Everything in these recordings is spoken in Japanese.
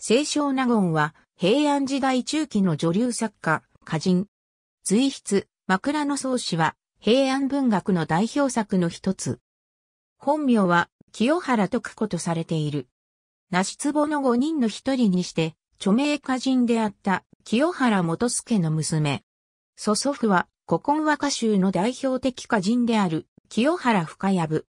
清少納言は平安時代中期の女流作家、歌人。随筆、枕草子は平安文学の代表作の一つ。本名は清原徳子とされている。なしつぼの五人の一人にして、著名歌人であった清原元助の娘。祖祖父は古今和歌集の代表的歌人である清原深谷部。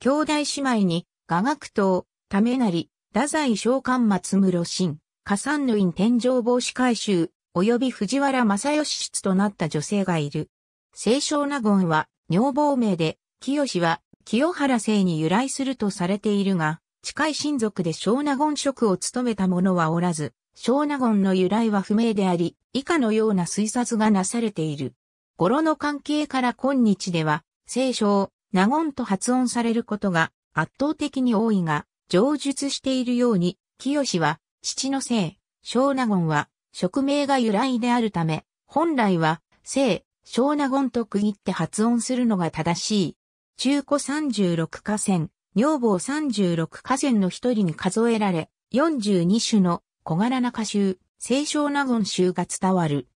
兄弟姉妹に雅楽党、ためなり、太宰召喚松室新、加算の院天井防止改修、及び藤原正義室となった女性がいる。清少納言は、女房名で、清は、清原姓に由来するとされているが、近い親族で小納言職を務めた者はおらず、小納言の由来は不明であり、以下のような推察がなされている。語呂の関係から今日では、清少、納言と発音されることが圧倒的に多いが、上述しているように、清は、父の姓、小納言は、職名が由来であるため、本来は、姓、小納言と区切って発音するのが正しい。中古36河川、女房36河川の一人に数えられ、42種の小柄な歌集、清少納言集が伝わる。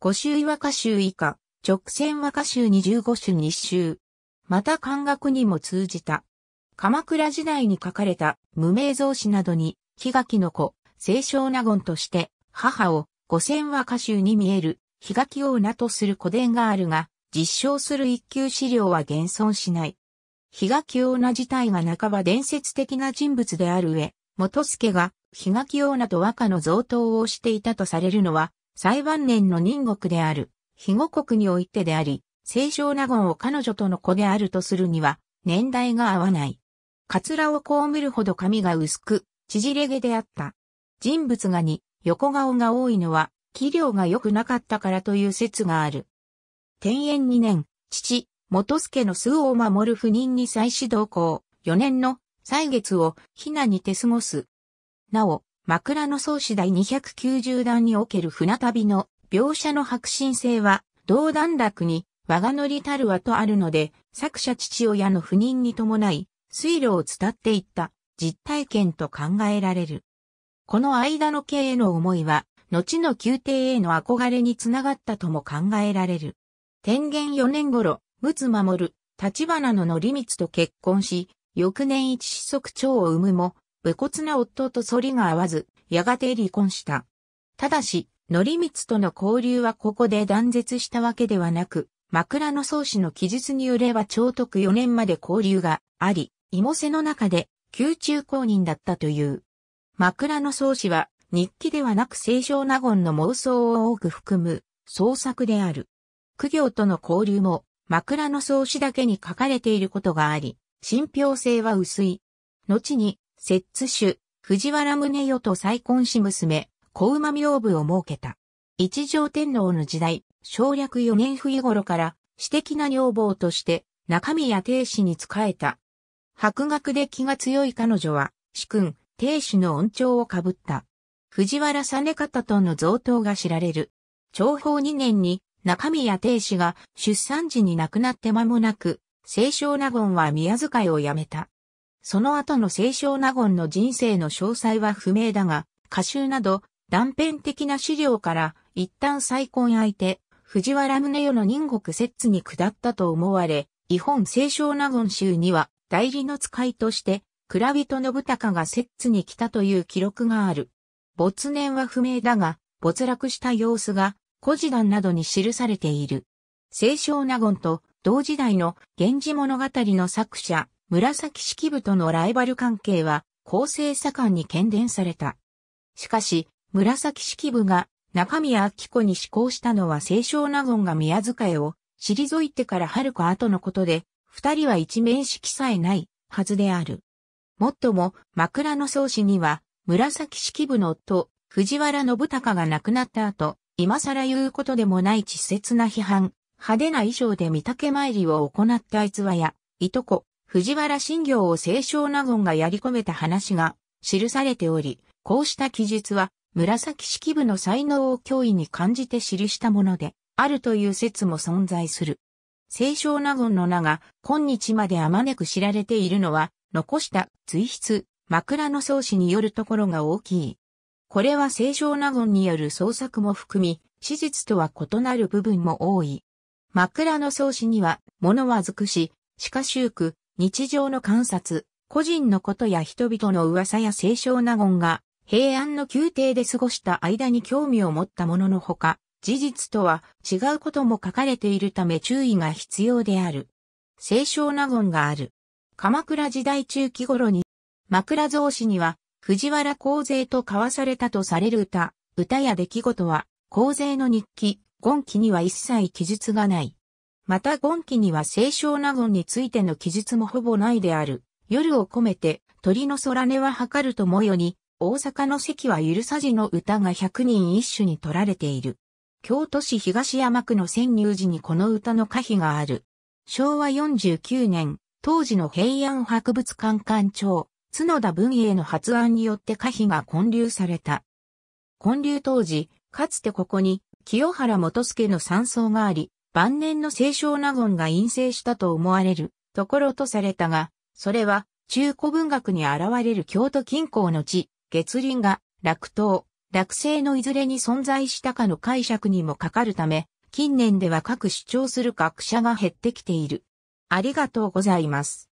五州和歌集以下、直線和歌集25種二集。また漢学にも通じた。鎌倉時代に書かれた無名造詞などに、檜垣の子、清少納言として、母を五千和歌集に見える、檜垣王ーとする古典があるが、実証する一級資料は現存しない。檜垣王ー自体が半ば伝説的な人物である上、元助が檜垣王なと和歌の贈答をしていたとされるのは、最晩年の任国である、肥後国においてであり、清少納言を彼女との子であるとするには、年代が合わない。カツラをこむるほど髪が薄く、縮れ毛であった。人物画に横顔が多いのは、器量が良くなかったからという説がある。天延2年、父、元助の巣を守る不妊に再始動行、4年の歳月を避難にて過ごす。なお、枕草子第290段における船旅の描写の白真性は、同段落に、我が乗りたるはとあるので、作者父親の不妊に伴い、水路を伝っていった実体験と考えられる。この間の経への思いは、後の宮廷への憧れにつながったとも考えられる。天元4年頃、陸奥守、立花の則光と結婚し、翌年一子足長を産むも、武骨な夫と反りが合わず、やがて離婚した。ただし、則光との交流はここで断絶したわけではなく、枕草子の記述によれば長徳4年まで交流があり、芋瀬の中で宮中公認だったという。枕草子は日記ではなく清少納言の妄想を多く含む創作である。苦行との交流も枕草子だけに書かれていることがあり、信憑性は薄い。後に、摂津主、藤原宗代と再婚し娘、小馬名部を設けた。一条天皇の時代、省略4年冬頃から、私的な女房として、中身や亭子に仕えた博学で気が強い彼女は、主君、亭主の恩寵をかぶった。藤原実方との贈答が知られる。長宝二年に中宮亭主が出産時に亡くなって間もなく、清少納言は宮遣いをやめた。その後の清少納言の人生の詳細は不明だが、歌集など断片的な資料から一旦再婚相手、藤原宗世の任国説に下ったと思われ、日本清少納言集には代理の使いとして、蔵人信孝が摂津に来たという記録がある。没年は不明だが、没落した様子が、古事談などに記されている。清少納言と同時代の源氏物語の作者、紫式部とのライバル関係は、構成左官に喧伝された。しかし、紫式部が中宮明子に志向したのは清少納言が宮遣いを退いてから遥か後のことで、二人は一面識さえないはずである。もっとも、枕草子には、紫式部の夫、藤原信孝が亡くなった後、今更言うことでもない稚拙な批判、派手な衣装で御嶽参りを行った逸話や、いとこ、藤原信行を清少納言がやり込めた話が記されており、こうした記述は、紫式部の才能を脅威に感じて記したもので、あるという説も存在する。清少納言の名が今日まであまねく知られているのは、残した随筆、枕草子によるところが大きい。これは清少納言による創作も含み、史実とは異なる部分も多い。枕草子には、物は尽くし、しかしゆく、日常の観察、個人のことや人々の噂や清少納言が、平安の宮廷で過ごした間に興味を持ったもののほか、事実とは違うことも書かれているため注意が必要である。清少納言がある。鎌倉時代中期頃に、枕草子には藤原公勢と交わされたとされる歌、歌や出来事は、公勢の日記、言記には一切記述がない。また言記には清少納言についての記述もほぼないである。夜を込めて、鳥の空根は測るともよに、大阪の席は許さじの歌が百人一首に取られている。京都市東山区の潜入寺にこの歌の歌碑がある。昭和49年、当時の平安博物館館長、角田文英の発案によって歌碑が建立された。建立当時、かつてここに清原元助の山荘があり、晩年の清少納言が陰性したと思われるところとされたが、それは中古文学に現れる京都近郊の地、月輪が落刀、落成のいずれに存在したかの解釈にもかかるため、近年では各主張する学者が減ってきている。ありがとうございます。